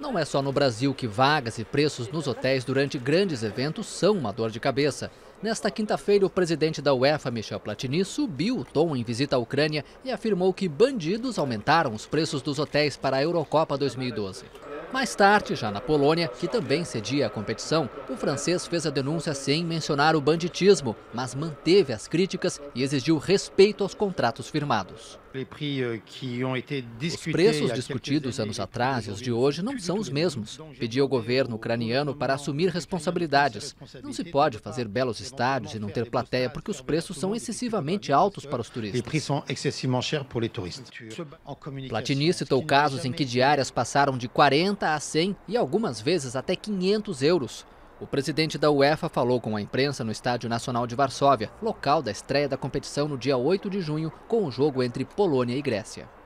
Não é só no Brasil que vagas e preços nos hotéis durante grandes eventos são uma dor de cabeça. Nesta quinta-feira, o presidente da UEFA, Michel Platini, subiu o tom em visita à Ucrânia e afirmou que bandidos aumentaram os preços dos hotéis para a Eurocopa 2012. Mais tarde, já na Polônia, que também cedia a competição, o francês fez a denúncia sem mencionar o banditismo, mas manteve as críticas e exigiu respeito aos contratos firmados. Euh, os preços discutidos anos atrás e os de hoje não são os mesmos. Pedi ao governo ucraniano para assumir responsabilidades. Não se pode fazer belos estádios e não ter plateia porque os preços são excessivamente altos para os turistas. Platini citou casos em que diárias passaram de 40 50 a 100 e algumas vezes até 500 euros. O presidente da UEFA falou com a imprensa no Estádio Nacional de Varsóvia, local da estreia da competição no dia 8 de junho, com o jogo entre Polônia e Grécia.